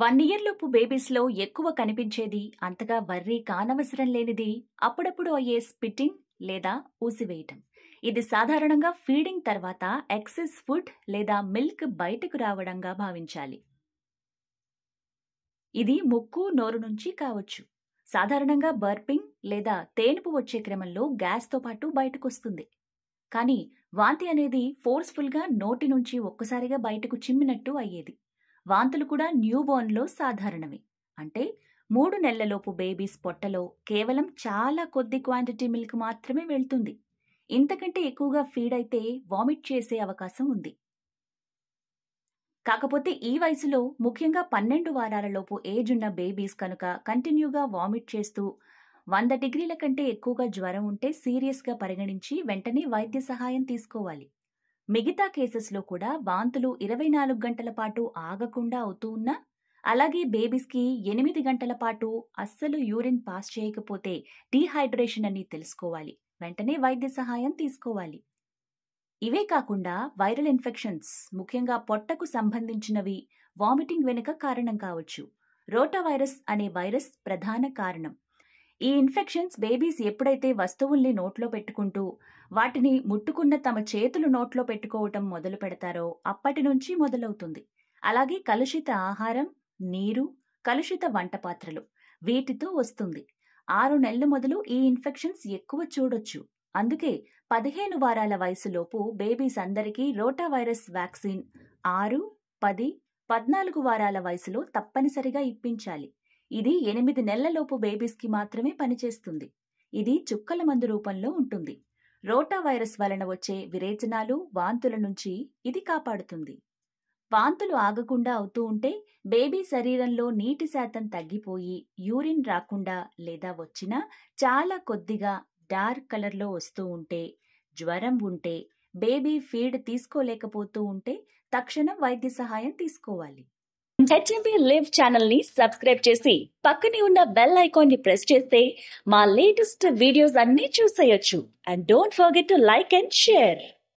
one ఇయర్లోపు బేబీస్లో ఎక్కువ కనిపించేది అంతగా వర్రీ కానవసరం లేనిది అప్పుడప్పుడు అయ్యే స్పిట్టింగ్ లేదా ఊసివేయటం ఇది సాధారణంగా ఫీడింగ్ తర్వాత ఎక్సెస్ ఫుడ్ లేదా మిల్క్ బయటకు రావడంగా భావించాలి ఇది ముక్కు నోరు నుంచి కావచ్చు సాధారణంగా బర్పింగ్ లేదా తేనుపు వచ్చే క్రమంలో గ్యాస్తో పాటు బయటకొస్తుంది కానీ వాంతి అనేది ఫోర్స్ఫుల్గా నోటి నుంచి ఒక్కసారిగా బయటకు చిమ్మినట్టు అయ్యేది వాంతులు కూడా న్యూబోర్న్లో సాధారణమే అంటే మూడు నెలలలోపు బేబీస్ పొట్టలో కేవలం చాలా కొద్ది క్వాంటిటీ మిల్క్ మాత్రమే వెళ్తుంది ఇంతకంటే ఎక్కువగా ఫీడ్ అయితే వామిట్ చేసే అవకాశం ఉంది కాకపోతే ఈ వయసులో ముఖ్యంగా పన్నెండు వారాలలోపు ఏజ్ ఉన్న బేబీస్ కనుక కంటిన్యూగా వామిట్ చేస్తూ వంద డిగ్రీల కంటే ఎక్కువగా జ్వరం ఉంటే సీరియస్గా పరిగణించి వెంటనే వైద్య సహాయం తీసుకోవాలి మిగతా కేసెస్లో కూడా వాంతులు ఇరవై నాలుగు గంటల పాటు ఆగకుండా అవుతూ ఉన్నా అలాగే బేబీస్కి ఎనిమిది గంటల పాటు అస్సలు యూరిన్ పాస్ చేయకపోతే డీహైడ్రేషన్ అని తెలుసుకోవాలి వెంటనే వైద్య సహాయం తీసుకోవాలి ఇవే కాకుండా వైరల్ ఇన్ఫెక్షన్స్ ముఖ్యంగా పొట్టకు సంబంధించినవి వామిటింగ్ వెనుక కారణం కావచ్చు రోటా వైరస్ అనే వైరస్ ప్రధాన కారణం ఈ ఇన్ఫెక్షన్స్ బేబీస్ ఎప్పుడైతే వస్తువుల్ని నోట్లో పెట్టుకుంటూ వాటిని ముట్టుకున్న తమ చేతులు నోట్లో పెట్టుకోవటం మొదలు పెడతారో అప్పటి నుంచి మొదలవుతుంది అలాగే కలుషిత ఆహారం నీరు కలుషిత వంట పాత్రలు వీటితో వస్తుంది ఆరు నెలలు మొదలు ఈ ఇన్ఫెక్షన్స్ ఎక్కువ చూడొచ్చు అందుకే పదిహేను వారాల వయసులోపు బేబీస్ అందరికీ రోటా వైరస్ వ్యాక్సిన్ ఆరు పది పద్నాలుగు వారాల వయసులో తప్పనిసరిగా ఇప్పించాలి ఇది ఎనిమిది నెలలలోపు బేబీస్కి మాత్రమే పనిచేస్తుంది ఇది చుక్కల మందు రూపంలో ఉంటుంది రోటా వైరస్ వలన వచ్చే విరేచనాలు వాంతుల నుంచి ఇది కాపాడుతుంది వాంతులు ఆగకుండా అవుతూ ఉంటే బేబీ శరీరంలో నీటి శాతం తగ్గిపోయి యూరిన్ రాకుండా లేదా వచ్చినా చాలా కొద్దిగా డార్క్ కలర్లో వస్తూ ఉంటే జ్వరం ఉంటే బేబీ ఫీడ్ తీసుకోలేకపోతూ ఉంటే తక్షణం వైద్య సహాయం తీసుకోవాలి హెచ్ఎంపీ లివ్ ఛానల్ ని సబ్స్క్రైబ్ చేసి పక్కనే ఉన్న బెల్ ఐకాన్ ని ప్రెస్ చేస్తే మా లేటెస్ట్ వీడియోస్ అన్ని చూసేయొచ్చు and don't forget to like and share